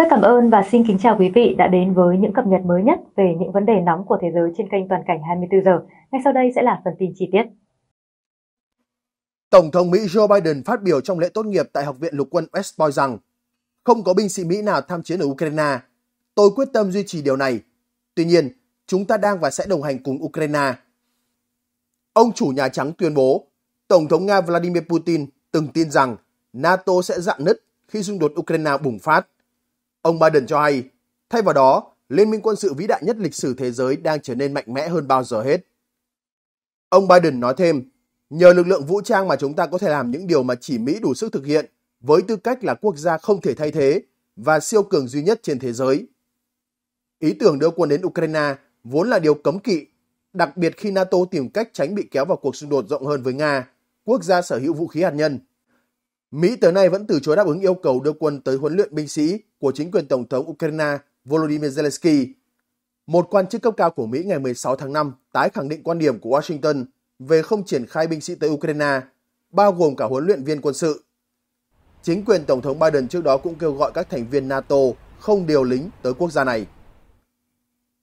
Rất cảm ơn và xin kính chào quý vị đã đến với những cập nhật mới nhất về những vấn đề nóng của thế giới trên kênh Toàn cảnh 24 giờ. Ngay sau đây sẽ là phần tin chi tiết. Tổng thống Mỹ Joe Biden phát biểu trong lễ tốt nghiệp tại Học viện Lục quân West Point rằng không có binh sĩ Mỹ nào tham chiến ở Ukraine. Tôi quyết tâm duy trì điều này. Tuy nhiên, chúng ta đang và sẽ đồng hành cùng Ukraine. Ông chủ Nhà Trắng tuyên bố, Tổng thống Nga Vladimir Putin từng tin rằng NATO sẽ dạn nứt khi xung đột Ukraine bùng phát. Ông Biden cho hay, thay vào đó, liên minh quân sự vĩ đại nhất lịch sử thế giới đang trở nên mạnh mẽ hơn bao giờ hết. Ông Biden nói thêm, nhờ lực lượng vũ trang mà chúng ta có thể làm những điều mà chỉ Mỹ đủ sức thực hiện với tư cách là quốc gia không thể thay thế và siêu cường duy nhất trên thế giới. Ý tưởng đưa quân đến Ukraine vốn là điều cấm kỵ, đặc biệt khi NATO tìm cách tránh bị kéo vào cuộc xung đột rộng hơn với Nga, quốc gia sở hữu vũ khí hạt nhân. Mỹ tới nay vẫn từ chối đáp ứng yêu cầu đưa quân tới huấn luyện binh sĩ của chính quyền Tổng thống Ukraine Volodymyr Zelensky. Một quan chức cấp cao của Mỹ ngày 16 tháng 5 tái khẳng định quan điểm của Washington về không triển khai binh sĩ tới Ukraine, bao gồm cả huấn luyện viên quân sự. Chính quyền Tổng thống Biden trước đó cũng kêu gọi các thành viên NATO không điều lính tới quốc gia này.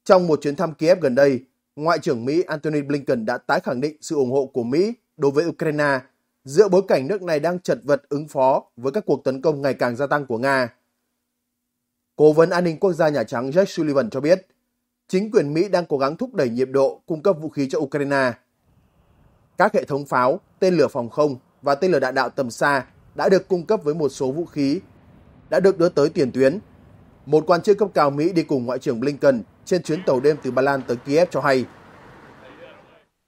Trong một chuyến thăm Kiev gần đây, Ngoại trưởng Mỹ Antony Blinken đã tái khẳng định sự ủng hộ của Mỹ đối với Ukraine giữa bối cảnh nước này đang chật vật ứng phó với các cuộc tấn công ngày càng gia tăng của Nga. Cố vấn an ninh quốc gia Nhà Trắng jack Sullivan cho biết, chính quyền Mỹ đang cố gắng thúc đẩy nhịp độ cung cấp vũ khí cho Ukraine. Các hệ thống pháo, tên lửa phòng không và tên lửa đạn đạo tầm xa đã được cung cấp với một số vũ khí, đã được đưa tới tiền tuyến. Một quan chức cấp cao Mỹ đi cùng Ngoại trưởng Blinken trên chuyến tàu đêm từ Ba Lan tới Kiev cho hay.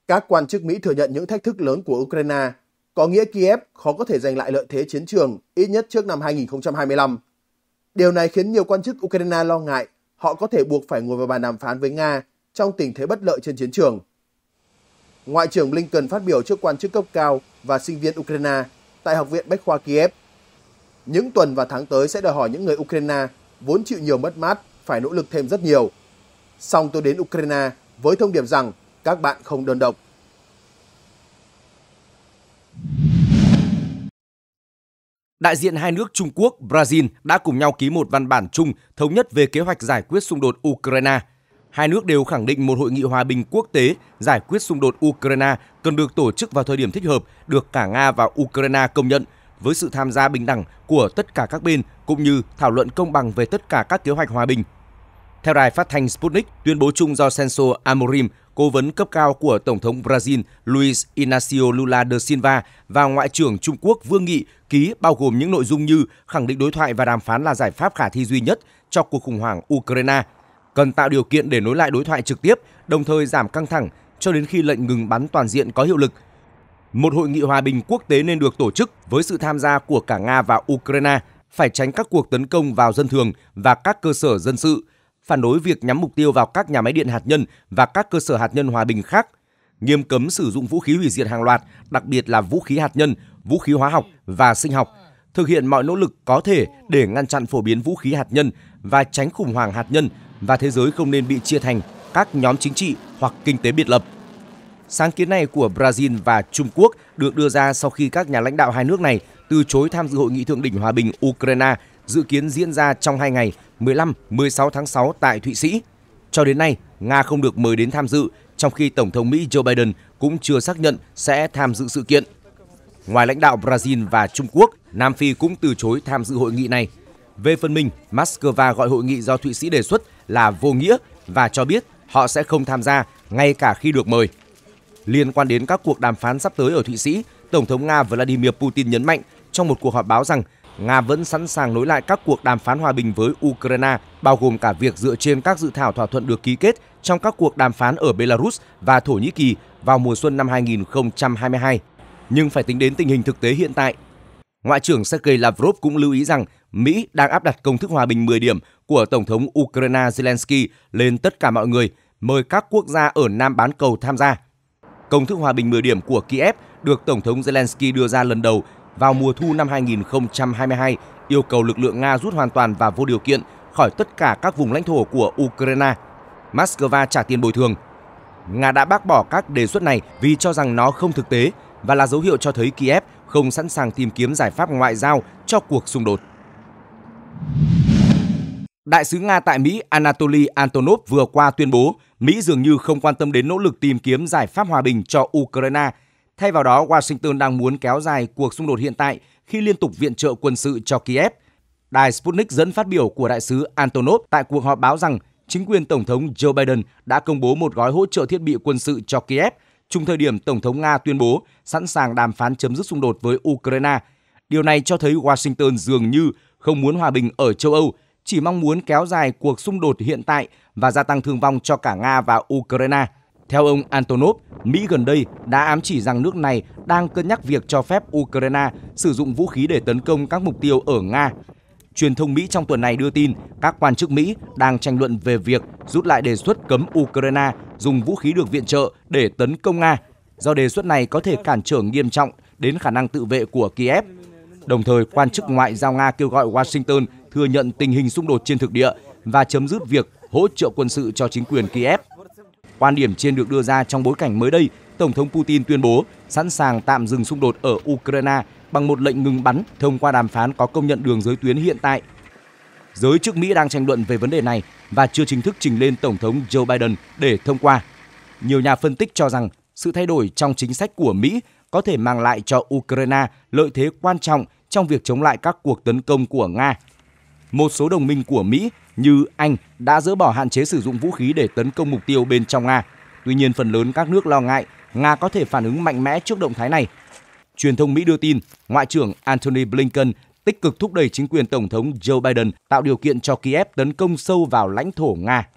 Các quan chức Mỹ thừa nhận những thách thức lớn của Ukraine có nghĩa Kiev khó có thể giành lại lợi thế chiến trường ít nhất trước năm 2025. Điều này khiến nhiều quan chức Ukraine lo ngại họ có thể buộc phải ngồi vào bàn đàm phán với Nga trong tình thế bất lợi trên chiến trường. Ngoại trưởng Blinken phát biểu trước quan chức cấp cao và sinh viên Ukraine tại Học viện Bách khoa Kiev. Những tuần và tháng tới sẽ đòi hỏi những người Ukraine vốn chịu nhiều mất mát phải nỗ lực thêm rất nhiều. Song tôi đến Ukraine với thông điệp rằng các bạn không đơn độc. đại diện hai nước Trung Quốc, Brazil đã cùng nhau ký một văn bản chung thống nhất về kế hoạch giải quyết xung đột Ukraine. Hai nước đều khẳng định một hội nghị hòa bình quốc tế giải quyết xung đột Ukraine cần được tổ chức vào thời điểm thích hợp, được cả Nga và Ukraine công nhận với sự tham gia bình đẳng của tất cả các bên cũng như thảo luận công bằng về tất cả các kế hoạch hòa bình theo đài phát thanh Sputnik, tuyên bố chung do Senso Amorim, cố vấn cấp cao của Tổng thống Brazil Luiz Inácio Lula da Silva và Ngoại trưởng Trung Quốc Vương Nghị ký bao gồm những nội dung như khẳng định đối thoại và đàm phán là giải pháp khả thi duy nhất cho cuộc khủng hoảng Ukraine, cần tạo điều kiện để nối lại đối thoại trực tiếp, đồng thời giảm căng thẳng cho đến khi lệnh ngừng bắn toàn diện có hiệu lực. Một hội nghị hòa bình quốc tế nên được tổ chức với sự tham gia của cả Nga và Ukraine, phải tránh các cuộc tấn công vào dân thường và các cơ sở dân sự – phản đối việc nhắm mục tiêu vào các nhà máy điện hạt nhân và các cơ sở hạt nhân hòa bình khác, nghiêm cấm sử dụng vũ khí hủy diệt hàng loạt, đặc biệt là vũ khí hạt nhân, vũ khí hóa học và sinh học, thực hiện mọi nỗ lực có thể để ngăn chặn phổ biến vũ khí hạt nhân và tránh khủng hoảng hạt nhân và thế giới không nên bị chia thành các nhóm chính trị hoặc kinh tế biệt lập. Sáng kiến này của Brazil và Trung Quốc được đưa ra sau khi các nhà lãnh đạo hai nước này từ chối tham dự hội nghị thượng đỉnh hòa bình Ukraine dự kiến diễn ra trong 2 ngày 15-16 tháng 6 tại Thụy Sĩ. Cho đến nay, Nga không được mời đến tham dự, trong khi Tổng thống Mỹ Joe Biden cũng chưa xác nhận sẽ tham dự sự kiện. Ngoài lãnh đạo Brazil và Trung Quốc, Nam Phi cũng từ chối tham dự hội nghị này. Về phần mình, Moscow gọi hội nghị do Thụy Sĩ đề xuất là vô nghĩa và cho biết họ sẽ không tham gia ngay cả khi được mời. Liên quan đến các cuộc đàm phán sắp tới ở Thụy Sĩ, Tổng thống Nga Vladimir Putin nhấn mạnh trong một cuộc họp báo rằng Nga vẫn sẵn sàng nối lại các cuộc đàm phán hòa bình với Ukraine, bao gồm cả việc dựa trên các dự thảo thỏa thuận được ký kết trong các cuộc đàm phán ở Belarus và Thổ Nhĩ Kỳ vào mùa xuân năm 2022. Nhưng phải tính đến tình hình thực tế hiện tại, Ngoại trưởng Sergei Lavrov cũng lưu ý rằng Mỹ đang áp đặt công thức hòa bình 10 điểm của Tổng thống Ukraine Zelensky lên tất cả mọi người, mời các quốc gia ở Nam bán cầu tham gia. Công thức hòa bình 10 điểm của Kiev được Tổng thống Zelensky đưa ra lần đầu vào mùa thu năm 2022 yêu cầu lực lượng Nga rút hoàn toàn và vô điều kiện khỏi tất cả các vùng lãnh thổ của Ukraine. Moscow trả tiền bồi thường. Nga đã bác bỏ các đề xuất này vì cho rằng nó không thực tế và là dấu hiệu cho thấy Kiev không sẵn sàng tìm kiếm giải pháp ngoại giao cho cuộc xung đột. Đại sứ Nga tại Mỹ Anatoly Antonov vừa qua tuyên bố Mỹ dường như không quan tâm đến nỗ lực tìm kiếm giải pháp hòa bình cho Ukraine – Thay vào đó, Washington đang muốn kéo dài cuộc xung đột hiện tại khi liên tục viện trợ quân sự cho Kiev. Đài Sputnik dẫn phát biểu của đại sứ Antonov tại cuộc họp báo rằng chính quyền Tổng thống Joe Biden đã công bố một gói hỗ trợ thiết bị quân sự cho Kiev trùng thời điểm Tổng thống Nga tuyên bố sẵn sàng đàm phán chấm dứt xung đột với Ukraine. Điều này cho thấy Washington dường như không muốn hòa bình ở châu Âu, chỉ mong muốn kéo dài cuộc xung đột hiện tại và gia tăng thương vong cho cả Nga và Ukraine – theo ông Antonov, Mỹ gần đây đã ám chỉ rằng nước này đang cân nhắc việc cho phép Ukraine sử dụng vũ khí để tấn công các mục tiêu ở Nga. Truyền thông Mỹ trong tuần này đưa tin các quan chức Mỹ đang tranh luận về việc rút lại đề xuất cấm Ukraine dùng vũ khí được viện trợ để tấn công Nga, do đề xuất này có thể cản trở nghiêm trọng đến khả năng tự vệ của Kiev. Đồng thời, quan chức ngoại giao Nga kêu gọi Washington thừa nhận tình hình xung đột trên thực địa và chấm dứt việc hỗ trợ quân sự cho chính quyền Kiev. Quan điểm trên được đưa ra trong bối cảnh mới đây, Tổng thống Putin tuyên bố sẵn sàng tạm dừng xung đột ở Ukraine bằng một lệnh ngừng bắn thông qua đàm phán có công nhận đường giới tuyến hiện tại. Giới chức Mỹ đang tranh luận về vấn đề này và chưa chính thức trình lên Tổng thống Joe Biden để thông qua. Nhiều nhà phân tích cho rằng sự thay đổi trong chính sách của Mỹ có thể mang lại cho Ukraine lợi thế quan trọng trong việc chống lại các cuộc tấn công của Nga. Một số đồng minh của Mỹ như Anh đã dỡ bỏ hạn chế sử dụng vũ khí để tấn công mục tiêu bên trong Nga. Tuy nhiên, phần lớn các nước lo ngại Nga có thể phản ứng mạnh mẽ trước động thái này. Truyền thông Mỹ đưa tin, Ngoại trưởng Antony Blinken tích cực thúc đẩy chính quyền Tổng thống Joe Biden tạo điều kiện cho Kiev tấn công sâu vào lãnh thổ Nga.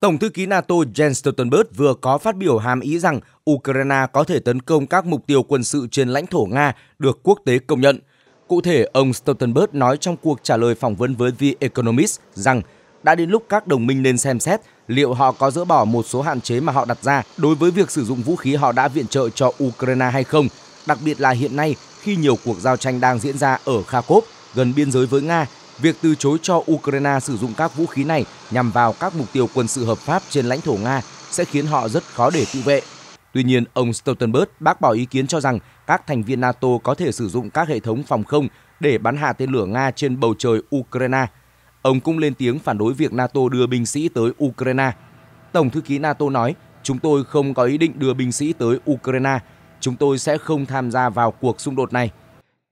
Tổng thư ký NATO Jens Stoltenberg vừa có phát biểu hàm ý rằng Ukraine có thể tấn công các mục tiêu quân sự trên lãnh thổ Nga được quốc tế công nhận – Cụ thể, ông Stoltenberg nói trong cuộc trả lời phỏng vấn với The Economist rằng đã đến lúc các đồng minh nên xem xét liệu họ có dỡ bỏ một số hạn chế mà họ đặt ra đối với việc sử dụng vũ khí họ đã viện trợ cho Ukraine hay không, đặc biệt là hiện nay khi nhiều cuộc giao tranh đang diễn ra ở Kharkov gần biên giới với Nga. Việc từ chối cho Ukraine sử dụng các vũ khí này nhằm vào các mục tiêu quân sự hợp pháp trên lãnh thổ Nga sẽ khiến họ rất khó để tự vệ. Tuy nhiên, ông Stoltenberg bác bỏ ý kiến cho rằng các thành viên NATO có thể sử dụng các hệ thống phòng không để bắn hạ tên lửa Nga trên bầu trời Ukraine. Ông cũng lên tiếng phản đối việc NATO đưa binh sĩ tới Ukraine. Tổng thư ký NATO nói, chúng tôi không có ý định đưa binh sĩ tới Ukraine, chúng tôi sẽ không tham gia vào cuộc xung đột này.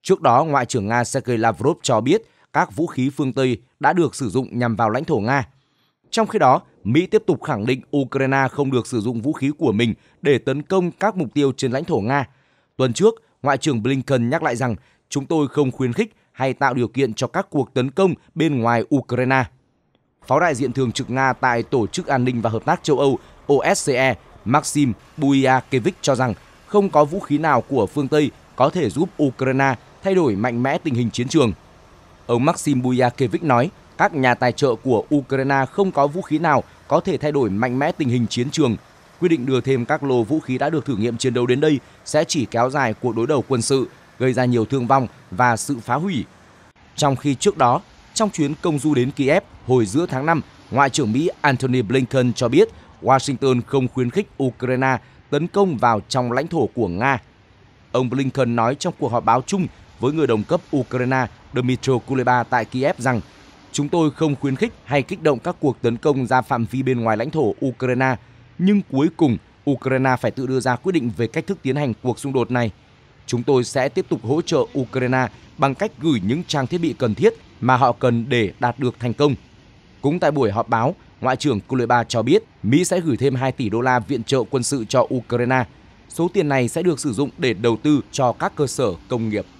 Trước đó, Ngoại trưởng Nga Sergei Lavrov cho biết các vũ khí phương Tây đã được sử dụng nhằm vào lãnh thổ Nga. Trong khi đó, Mỹ tiếp tục khẳng định Ukraine không được sử dụng vũ khí của mình để tấn công các mục tiêu trên lãnh thổ Nga – Tuần trước, Ngoại trưởng Blinken nhắc lại rằng chúng tôi không khuyến khích hay tạo điều kiện cho các cuộc tấn công bên ngoài Ukraine. Phó đại diện thường trực Nga tại Tổ chức An ninh và Hợp tác châu Âu OSCE Maxim Buyakevich cho rằng không có vũ khí nào của phương Tây có thể giúp Ukraine thay đổi mạnh mẽ tình hình chiến trường. Ông Maxim Buyakevich nói, các nhà tài trợ của Ukraine không có vũ khí nào có thể thay đổi mạnh mẽ tình hình chiến trường quyết định đưa thêm các lô vũ khí đã được thử nghiệm chiến đấu đến đây sẽ chỉ kéo dài cuộc đối đầu quân sự, gây ra nhiều thương vong và sự phá hủy. Trong khi trước đó, trong chuyến công du đến Kiev hồi giữa tháng 5, Ngoại trưởng Mỹ Antony Blinken cho biết Washington không khuyến khích Ukraine tấn công vào trong lãnh thổ của Nga. Ông Blinken nói trong cuộc họp báo chung với người đồng cấp Ukraine Dmytro Kuleba tại Kiev rằng Chúng tôi không khuyến khích hay kích động các cuộc tấn công ra phạm vi bên ngoài lãnh thổ Ukraine nhưng cuối cùng Ukraine phải tự đưa ra quyết định về cách thức tiến hành cuộc xung đột này. Chúng tôi sẽ tiếp tục hỗ trợ Ukraine bằng cách gửi những trang thiết bị cần thiết mà họ cần để đạt được thành công. Cũng tại buổi họp báo, Ngoại trưởng Kuleba cho biết Mỹ sẽ gửi thêm 2 tỷ đô la viện trợ quân sự cho Ukraine. Số tiền này sẽ được sử dụng để đầu tư cho các cơ sở công nghiệp